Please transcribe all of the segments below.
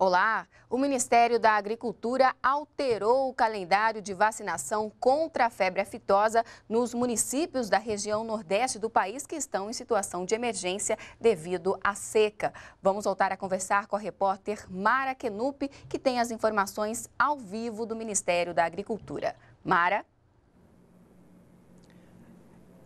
Olá! O Ministério da Agricultura alterou o calendário de vacinação contra a febre aftosa nos municípios da região nordeste do país que estão em situação de emergência devido à seca. Vamos voltar a conversar com a repórter Mara Kenup, que tem as informações ao vivo do Ministério da Agricultura. Mara?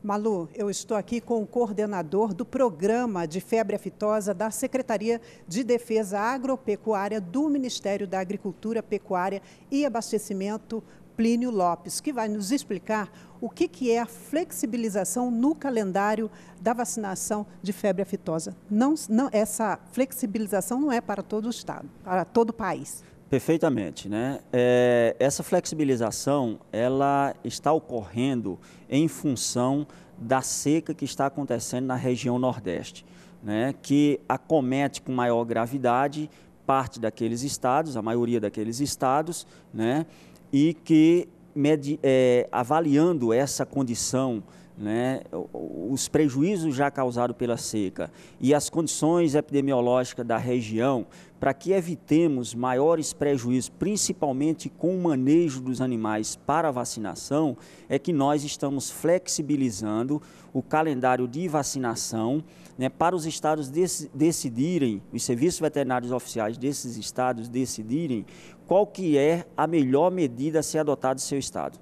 Malu, eu estou aqui com o coordenador do programa de febre aftosa da Secretaria de Defesa Agropecuária do Ministério da Agricultura, Pecuária e Abastecimento, Plínio Lopes, que vai nos explicar o que, que é a flexibilização no calendário da vacinação de febre aftosa. Não, não, essa flexibilização não é para todo o estado, para todo o país. Perfeitamente, né? É, essa flexibilização ela está ocorrendo em função da seca que está acontecendo na região Nordeste, né? Que acomete com maior gravidade parte daqueles estados, a maioria daqueles estados, né? E que med, é, avaliando essa condição né, os prejuízos já causados pela seca e as condições epidemiológicas da região, para que evitemos maiores prejuízos, principalmente com o manejo dos animais para vacinação, é que nós estamos flexibilizando o calendário de vacinação né, para os estados dec decidirem, os serviços veterinários oficiais desses estados decidirem qual que é a melhor medida a ser adotada em seu estado.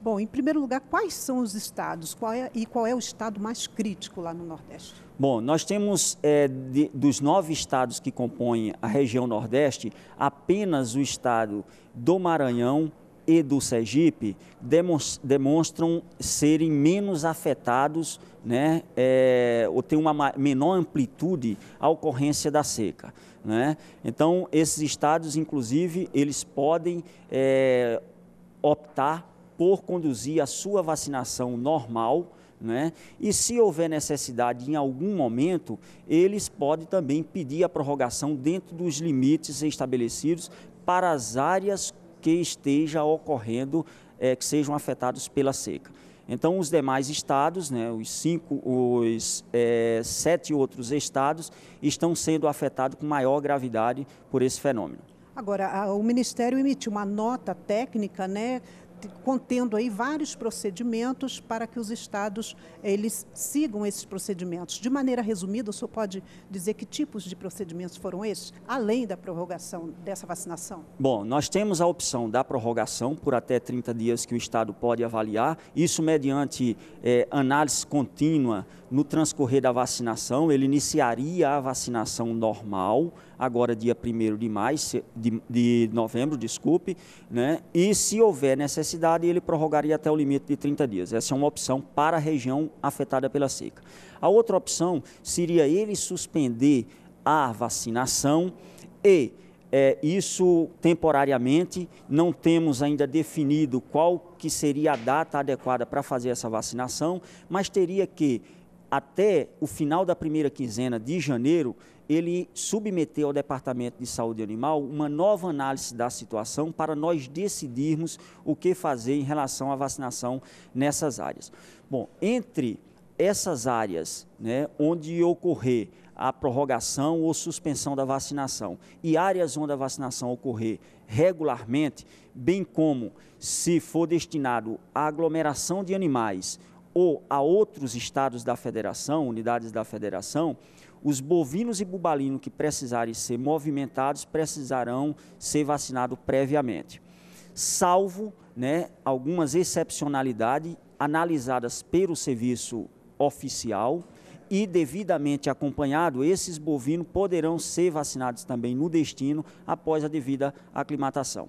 Bom, em primeiro lugar, quais são os estados qual é, e qual é o estado mais crítico lá no Nordeste? Bom, nós temos é, de, dos nove estados que compõem a região Nordeste, apenas o estado do Maranhão e do Sergipe demonstram serem menos afetados, né, é, ou têm uma menor amplitude a ocorrência da seca. Né? Então, esses estados, inclusive, eles podem é, optar por conduzir a sua vacinação normal, né? E se houver necessidade em algum momento, eles podem também pedir a prorrogação dentro dos limites estabelecidos para as áreas que esteja ocorrendo, é, que sejam afetados pela seca. Então, os demais estados, né, os cinco, os é, sete outros estados, estão sendo afetados com maior gravidade por esse fenômeno. Agora, o Ministério emitiu uma nota técnica, né, contendo aí vários procedimentos para que os estados eles sigam esses procedimentos. De maneira resumida, o senhor pode dizer que tipos de procedimentos foram esses, além da prorrogação dessa vacinação? Bom, nós temos a opção da prorrogação por até 30 dias que o estado pode avaliar, isso mediante é, análise contínua no transcorrer da vacinação, ele iniciaria a vacinação normal, agora dia 1 de, maio, de, de novembro, desculpe, né? e se houver necessidade necessidade, ele prorrogaria até o limite de 30 dias. Essa é uma opção para a região afetada pela seca. A outra opção seria ele suspender a vacinação e é, isso temporariamente, não temos ainda definido qual que seria a data adequada para fazer essa vacinação, mas teria que até o final da primeira quinzena de janeiro, ele submeteu ao Departamento de Saúde Animal uma nova análise da situação para nós decidirmos o que fazer em relação à vacinação nessas áreas. Bom, entre essas áreas né, onde ocorrer a prorrogação ou suspensão da vacinação e áreas onde a vacinação ocorrer regularmente, bem como se for destinado à aglomeração de animais ou a outros estados da federação, unidades da federação, os bovinos e bubalinos que precisarem ser movimentados precisarão ser vacinados previamente, salvo né, algumas excepcionalidades analisadas pelo serviço oficial e devidamente acompanhado, esses bovinos poderão ser vacinados também no destino após a devida aclimatação.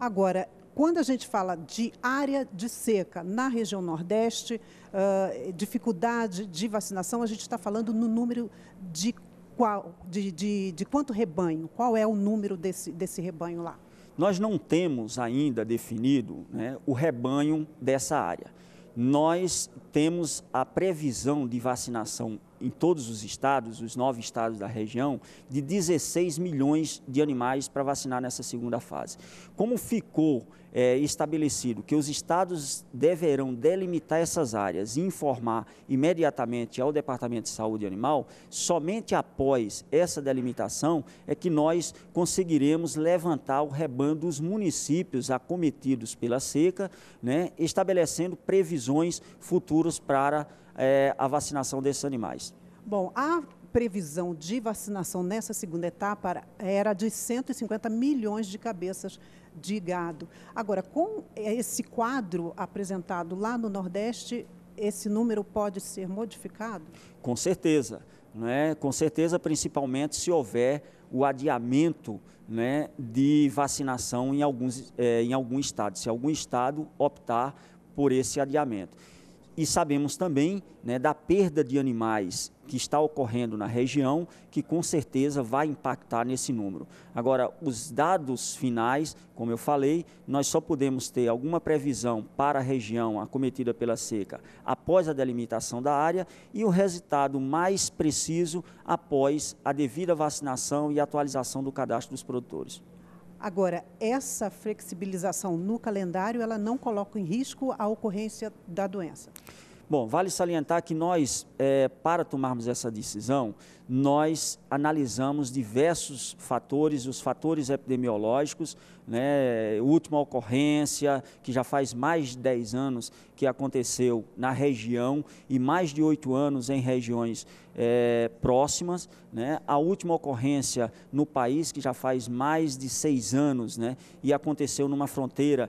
Agora, quando a gente fala de área de seca na região Nordeste, uh, dificuldade de vacinação, a gente está falando no número de, qual, de, de, de quanto rebanho, qual é o número desse, desse rebanho lá? Nós não temos ainda definido né, o rebanho dessa área. Nós temos a previsão de vacinação em todos os estados, os nove estados da região, de 16 milhões de animais para vacinar nessa segunda fase. Como ficou é, estabelecido que os estados deverão delimitar essas áreas e informar imediatamente ao Departamento de Saúde Animal, somente após essa delimitação é que nós conseguiremos levantar o rebanho dos municípios acometidos pela seca, né, estabelecendo previsões futuras para é, a vacinação desses animais. Bom, a previsão de vacinação nessa segunda etapa era de 150 milhões de cabeças de gado. Agora, com esse quadro apresentado lá no Nordeste, esse número pode ser modificado? Com certeza. Né? Com certeza, principalmente se houver o adiamento né, de vacinação em, alguns, é, em algum estado, se algum estado optar por esse adiamento. E sabemos também né, da perda de animais que está ocorrendo na região, que com certeza vai impactar nesse número. Agora, os dados finais, como eu falei, nós só podemos ter alguma previsão para a região acometida pela seca após a delimitação da área e o resultado mais preciso após a devida vacinação e atualização do cadastro dos produtores. Agora, essa flexibilização no calendário, ela não coloca em risco a ocorrência da doença. Bom, vale salientar que nós, é, para tomarmos essa decisão, nós analisamos diversos fatores, os fatores epidemiológicos, né, última ocorrência, que já faz mais de 10 anos que aconteceu na região e mais de 8 anos em regiões é, próximas. Né? A última ocorrência no país, que já faz mais de seis anos, né? e aconteceu numa fronteira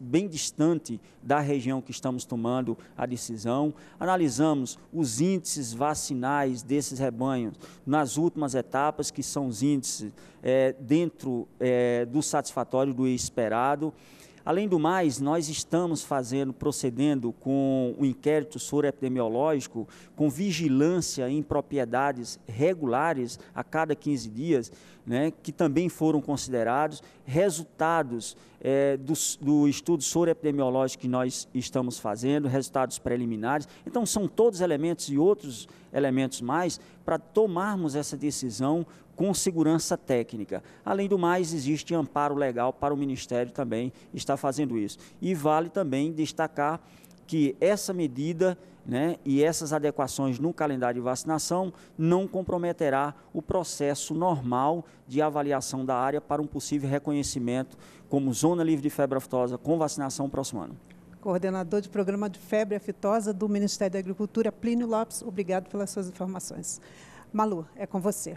bem distante da região que estamos tomando a decisão. Analisamos os índices vacinais desses rebanhos nas últimas etapas, que são os índices é, dentro é, do satisfatório do esperado. Além do mais, nós estamos fazendo, procedendo com o um inquérito soroepidemiológico, com vigilância em propriedades regulares a cada 15 dias, né, que também foram considerados resultados é, do, do estudo soroepidemiológico que nós estamos fazendo, resultados preliminares. Então, são todos elementos e outros elementos mais para tomarmos essa decisão com segurança técnica. Além do mais, existe amparo legal para o Ministério também estar fazendo isso. E vale também destacar que essa medida né, e essas adequações no calendário de vacinação não comprometerá o processo normal de avaliação da área para um possível reconhecimento como zona livre de febre aftosa com vacinação próximo ano. Coordenador de Programa de Febre Aftosa do Ministério da Agricultura, Plínio Lopes, obrigado pelas suas informações. Malu, é com você.